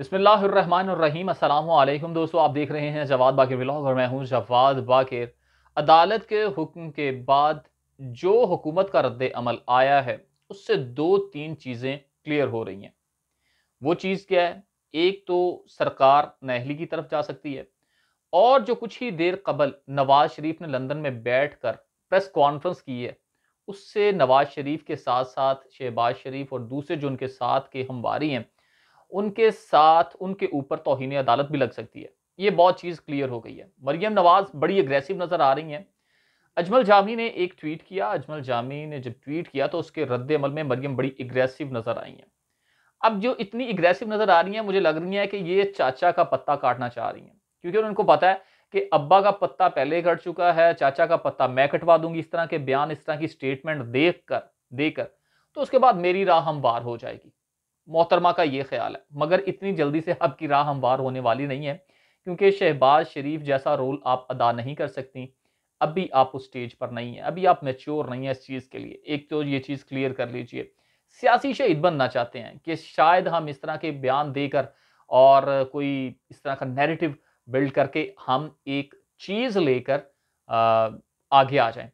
बसमीम अल्लाम दोस्तों आप देख रहे हैं जवाद बाकिर व्लॉग और मैं हूं जवाद बाकिर अदालत के हुक्म के बाद जो हुकूमत का रद्द अमल आया है उससे दो तीन चीज़ें क्लियर हो रही हैं वो चीज़ क्या है एक तो सरकार नहली की तरफ जा सकती है और जो कुछ ही देर कबल नवाज शरीफ ने लंदन में बैठ कर प्रेस कॉन्फ्रेंस की है उससे नवाज शरीफ के साथ साथ शहबाज शरीफ और दूसरे जो उनके साथ के हमवारी हैं उनके साथ उनके ऊपर तोहन अदालत भी लग सकती है ये बहुत चीज़ क्लियर हो गई है मरियम नवाज बड़ी एग्रेसिव नज़र आ रही हैं अजमल जामी ने एक ट्वीट किया अजमल जामी ने जब ट्वीट किया तो उसके रद्द अमल में मरियम बड़ी एग्रेसिव नज़र आई हैं अब जो इतनी एग्रेसिव नज़र आ रही हैं मुझे लग रही है कि ये चाचा का पत्ता काटना चाह रही हैं क्योंकि उनको पता है कि अब्बा का पत्ता पहले कट चुका है चाचा का पत्ता मैं कटवा दूंगी इस तरह के बयान इस तरह की स्टेटमेंट देख कर देकर तो उसके बाद मेरी राह हमवार हो जाएगी मोहतरमा का ये ख्याल है मगर इतनी जल्दी से आपकी राह हमवार होने वाली नहीं है क्योंकि शहबाज शरीफ जैसा रोल आप अदा नहीं कर सकती अभी आप उस स्टेज पर नहीं हैं अभी आप मेच्योर नहीं हैं इस चीज़ के लिए एक तो ये चीज़ क्लियर कर लीजिए सियासी शहीद बनना चाहते हैं कि शायद हम इस तरह के बयान देकर और कोई इस तरह का नैरेटिव बिल्ड करके हम एक चीज़ लेकर आगे आ जाएं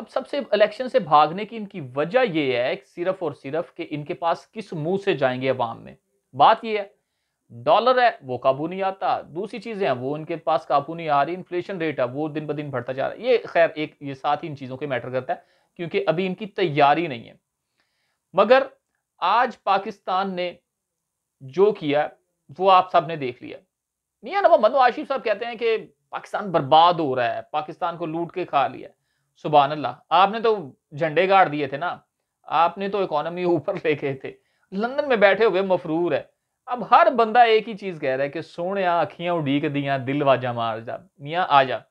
अब सबसे इलेक्शन से भागने की इनकी वजह यह है कि सिर्फ और सिर्फ कि इनके पास किस मुंह से जाएंगे अवाम में बात यह है डॉलर है वो काबू नहीं आता दूसरी चीज़ें हैं वो इनके पास काबू नहीं आ रही इन्फ्लेशन रेट है वो दिन ब दिन बढ़ता जा रहा है ये खैर एक ये साथ ही इन चीज़ों के मैटर करता है क्योंकि अभी इनकी तैयारी नहीं है मगर आज पाकिस्तान ने जो किया वो आप सब ने देख लिया मियाँ नवा मनु आशिफ साहब कहते हैं कि पाकिस्तान बर्बाद हो रहा है पाकिस्तान को लूट के खा लिया है सुबह अल्लाह आपने तो झंडे गाड़ दिए थे ना आपने तो इकोनॉमी ऊपर ले गए थे लंदन में बैठे हुए मफरूर है अब हर बंदा एक ही चीज़ कह रहा है कि सोने अखियाँ उडीक दियाँ दिल वाजा मार जा मियाँ आ जा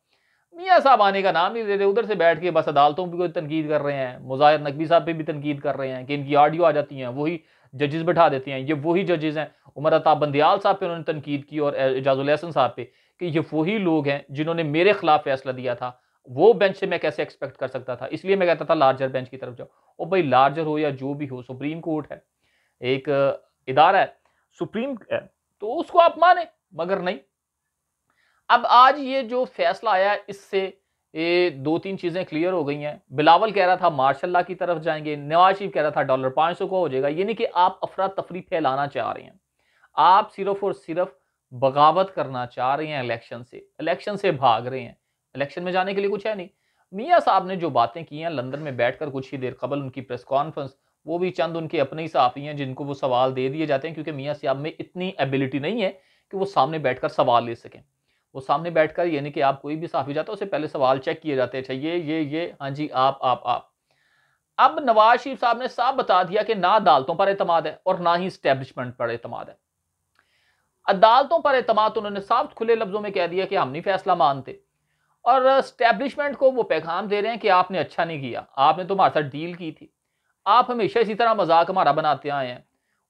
मियाँ साहब आने का नाम नहीं देते उधर से बैठ के बस अदालतों पर तनकीद कर रहे हैं मुजाहिर नकवी साहब पर भी तनकीद कर रहे हैं कि इनकी ऑडियो आ जाती हैं वही जजेस बैठा देते हैं ये वही जजेस हैं उमर अताब बंदियाल साहब पर उन्होंने तनकीद की और एजाज़ुलहसन साहब पे कि ये वही लोग हैं जिन्होंने मेरे खिलाफ फैसला दिया था वो बेंच से मैं कैसे एक्सपेक्ट कर सकता था इसलिए मैं कहता था लार्जर बेंच की तरफ जाओ और भाई लार्जर हो या जो भी हो सुप्रीम कोर्ट है एक इदारा है सुप्रीम है तो उसको आप माने मगर नहीं अब आज ये जो फैसला आया इससे ये दो तीन चीज़ें क्लियर हो गई हैं बिलावल कह रहा था मार्शल की तरफ जाएंगे नवाज शरीफ कह रहा था डॉलर पाँच सौ का हो जाएगा यानी कि आप अफरा तफरी फैलाना चाह रहे हैं आप सिर्फ और सिर्फ बगावत करना चाह रहे हैं इलेक्शन से इलेक्शन से भाग रहे हैं इलेक्शन में जाने के लिए कुछ है नहीं मियाँ साहब ने जो बातें की हैं लंदन में बैठकर कुछ ही देर कबल उनकी प्रेस कॉन्फ्रेंस वो भी चंद उनके अपने ही साफी हैं जिनको वो सवाल दे दिए जाते हैं क्योंकि मियाँ साहब में इतनी एबिलिटी नहीं है कि वो सामने बैठकर सवाल ले सकें वो सामने बैठकर यानी कि आप कोई भी साफी जाता है उससे पहले सवाल चेक किए जाते हैं चाहिए अच्छा, ये ये हाँ जी आप आप आप अब नवाज शरीफ साहब ने साफ बता दिया कि ना अदालतों पर अतमाद है और ना ही स्टैब्लिशमेंट पर अतमाद है अदालतों पर अतमाद तो उन्होंने साफ खुले लफ्जों में कह दिया कि हम नहीं फैसला मानते और स्टैब्लिशमेंट को वो पैगाम दे रहे हैं कि आपने अच्छा नहीं किया आपने तो हमारे साथ डील की थी आप हमेशा इसी तरह मजाक हमारा बनाते आए हैं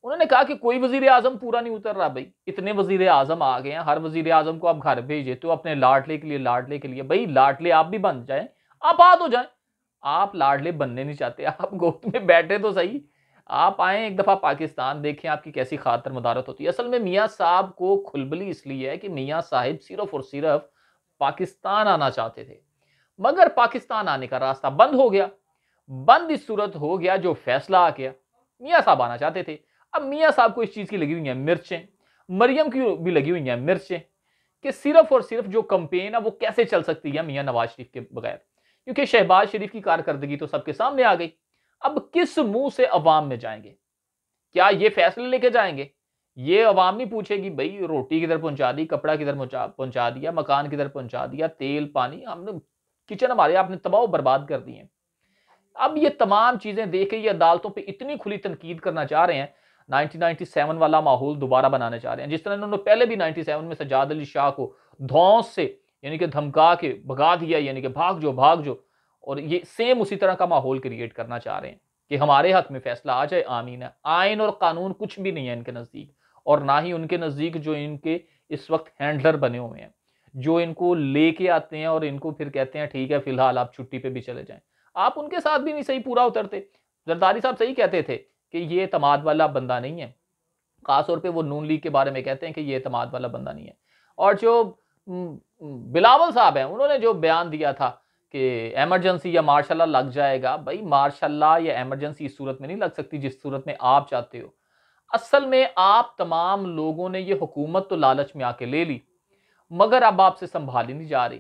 उन्होंने कहा कि कोई वजीर आजम पूरा नहीं उतर रहा भाई इतने वजीर आजम आ गए हैं हर वजीर आजम को आप घर भेजे तो अपने लाडले के लिए लाडले के लिए भाई लाडले आप भी बन जाएं आ हो जाएं आप लाडले बनने नहीं चाहते आप गोद में बैठे तो सही आप आए एक दफ़ा पाकिस्तान देखें आपकी कैसी खातर मदारत होती है असल में मियाँ साहब को खुलबली इसलिए है कि मियाँ साहिब सिर्फ और सिर्फ पाकिस्तान आना चाहते थे मगर पाकिस्तान आने का रास्ता बंद हो गया बंद इस सूरत हो गया जो फैसला आ गया मियाँ साहब आना चाहते थे अब मियाँ साहब को इस चीज़ की लगी हुई हैं मिर्चें मरियम की भी लगी हुई हैं मिर्चें कि सिर्फ और सिर्फ जो कंपेन है वो कैसे चल सकती है मियाँ नवाज शरीफ के बगैर क्योंकि शहबाज शरीफ की कारकर्दगी तो सबके सामने आ गई अब किस मुंह से अवाम में जाएंगे क्या ये फैसले लेके जाएंगे ये अवाम नहीं पूछेगी भाई रोटी किधर पहुंचा दी कपड़ा किधर पहुंचा दिया मकान किधर पहुंचा दिया तेल पानी हमने किचन हमारे आपने तबाह बर्बाद कर दिए अब ये तमाम चीज़ें देख के ये अदालतों पर इतनी खुली तनकीद करना चाह रहे हैं 1997 वाला माहौल दोबारा बनाना चाह रहे हैं जिस तरह इन्होंने पहले भी 97 में सजाद अली शाह को धौस से यानी कि धमका के भगा दिया यानी कि भाग जो भाग जो और ये सेम उसी तरह का माहौल क्रिएट करना चाह रहे हैं कि हमारे हक में फैसला आ जाए आमीन है आइन और कानून कुछ भी नहीं है इनके नज़दीक और ना ही उनके नज़दीक जो इनके इस वक्त हैंडलर बने हुए हैं जो इनको लेके आते हैं और इनको फिर कहते हैं ठीक है फिलहाल आप छुट्टी पे भी चले जाएं आप उनके साथ भी नहीं सही पूरा उतरते जरदारी साहब सही कहते थे कि ये तमाद वाला बंदा नहीं है खासतौर पर वो नून लीग के बारे में कहते हैं कि ये तमाद वाला बंदा नहीं है और जो बिलावल साहब हैं उन्होंने जो बयान दिया था कि एमरजेंसी या मार्शाला लग जाएगा भाई मार्शाला या एमरजेंसी इस सूरत में नहीं लग सकती जिस सूरत में आप चाहते हो असल में आप तमाम लोगों ने ये हुकूमत तो लालच में आके ले ली मगर अब आपसे संभाली नहीं जा रही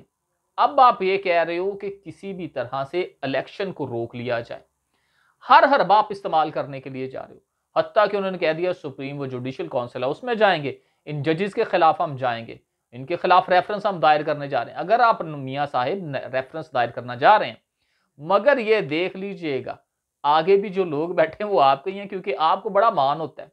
अब आप ये कह रहे हो कि किसी भी तरह से इलेक्शन को रोक लिया जाए हर हर बाप इस्तेमाल करने के लिए जा रहे हो हती कि उन्होंने कह दिया सुप्रीम वो जुडिशल काउंसिल है उसमें जाएंगे इन जजेस के खिलाफ हम जाएंगे इनके खिलाफ रेफरेंस हम दायर करने जा रहे हैं अगर आप मियाँ साहिब रेफरेंस दायर करना जा रहे हैं मगर ये देख लीजिएगा आगे भी जो लोग बैठे हैं वो आपके ही हैं क्योंकि आपको बड़ा मान होता है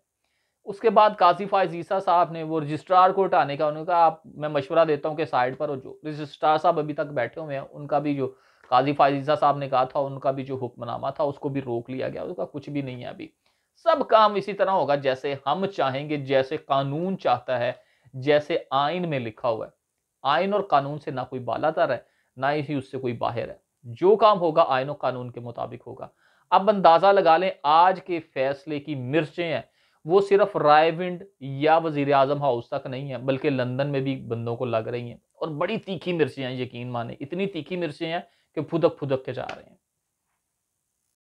उसके बाद काजी फायज ईसा साहब ने वो रजिस्ट्रार को हटाने का उन्होंने कहा आप मैं मशवरा देता हूँ कि साइड पर और जो रजिस्ट्रार साहब अभी तक बैठे हुए हैं उनका भी जो काजी फायज ईसा साहब ने कहा था उनका भी जो हुक्मनामा था उसको भी रोक लिया गया उसका कुछ भी नहीं है अभी सब काम इसी तरह होगा जैसे हम चाहेंगे जैसे कानून चाहता है जैसे आइन में लिखा हुआ है आइन और कानून से ना कोई बालातर है ना ही उससे कोई बाहर है जो काम होगा आइन और कानून के मुताबिक होगा अब अंदाज़ा लगा लें आज के फैसले की मिर्चें हैं वो सिर्फ रायविंड या वजीर अजम हाउस तक नहीं है बल्कि लंदन में भी बंदों को लग रही हैं और बड़ी तीखी मिर्चियाँ यकीन माने इतनी तीखी मिर्चियाँ हैं कि फुदक फुदक के जा रहे हैं